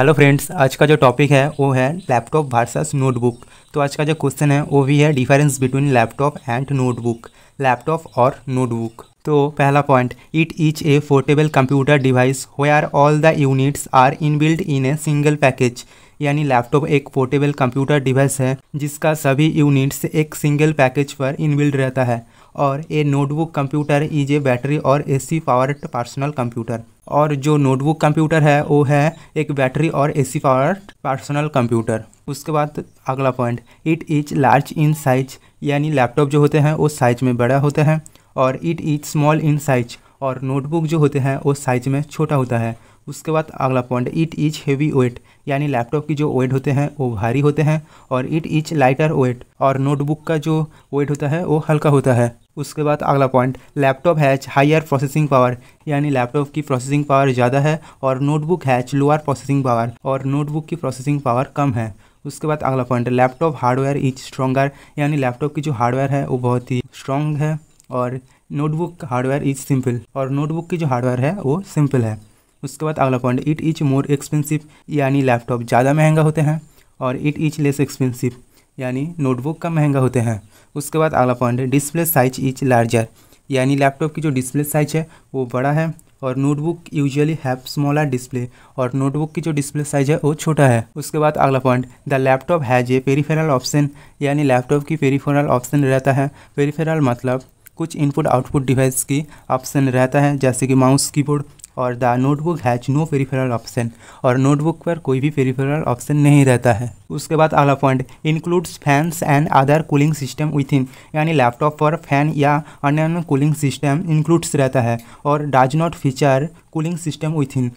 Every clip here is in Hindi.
हेलो फ्रेंड्स आज का जो टॉपिक है वो है लैपटॉप वर्सेस नोटबुक तो आज का जो क्वेश्चन है वो भी है difference between laptop and notebook laptop और नोटबुक तो पहला point it is a portable computer device where are all the units are inbuilt in a single package यानी लैपटॉप एक पोर्टेबल कंप्यूटर डिवाइस है जिसका सभी यूनिट्स एक सिंगल पैकेज पर इनबिल्ड रहता है और a notebook computer is a battery और एसी पावर्ड पर्सनल कंप्यूटर और जो नोटबुक कंप्यूटर है वो है एक बैटरी और सी पावर पर्सनल कंप्यूटर उसके बाद अगला point it is large in size यानी लैपटॉप जो होते हैं वो साइज में बड़ा होता है और it is small in size और नोटबुक जो होते हैं वो साइज में छोटा होता है उसके बाद अगला point it is heavy weight यानी लैपटॉप की जो वेट होते हैं वो भारी होते हैं और इट इज लाइटर वेट और नोटबुक का जो वेट होता है वो हल्का होता है उसके बाद अगला point laptop has higher processing power यानी लैपटॉप की प्रोसेसिंग पावर ज़्यादा है और notebook has lower processing power और नोटबुक की प्रोसेसिंग पावर कम है उसके बाद अगला point laptop hardware is stronger यानी लैपटॉप की जो हार्डवेयर है वो बहुत ही स्ट्रॉन्ग है और नोटबुक हार्डवेयर इज सिंपल और नोटबुक की जो हार्डवेयर है वो सिंपल है उसके बाद अगला point it is more expensive यानी लैपटॉप ज़्यादा महंगा होते हैं और इट इच लेस एक्सपेंसिव यानी नोटबुक कम महंगा होते हैं उसके बाद अगला point display size is larger यानी लैपटॉप की जो डिस्प्ले साइज है वो बड़ा है और notebook usually have smaller display और नोटबुक की जो डिस्प्ले साइज है वो छोटा है उसके बाद अगला point the laptop has a peripheral option यानी लैपटॉप की पेरीफेरल ऑप्शन रहता है पेरीफेरल मतलब कुछ इनपुट आउटपुट डिवाइस की ऑप्शन रहता है जैसे कि माउस कीबोर्ड और the notebook has no peripheral option और नोटबुक पर कोई भी पेरीफेरल ऑप्शन नहीं रहता है उसके बाद अगला point includes fans and other cooling system within यानी लैपटॉप पर फैन या अन्य अन्य कूलिंग सिस्टम इंक्लूड्स रहता है और does not feature cooling system within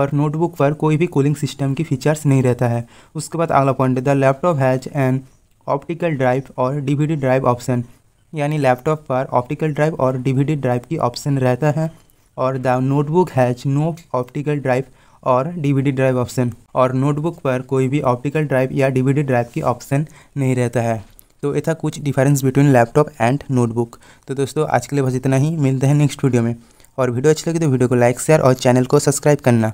और नोटबुक पर कोई भी कूलिंग सिस्टम की फीचर्स नहीं रहता है उसके बाद अगला point the laptop has an optical drive और डीवीडी ड्राइव ऑप्शन यानी लैपटॉप पर ऑप्टिकल ड्राइव और डीवीडी ड्राइव की ऑप्शन रहता है और the notebook has no optical drive और डीवीडी ड्राइव ऑप्शन और नोटबुक पर कोई भी ऑप्टिकल ड्राइव या डीवीडी ड्राइव की ऑप्शन नहीं रहता है तो ये था कुछ difference between laptop and notebook तो दोस्तों आज के लिए बस इतना ही मिलते हैं नेक्स्ट वीडियो में और वीडियो अच्छी लगी तो वीडियो को लाइक शेयर और चैनल को सब्सक्राइब करना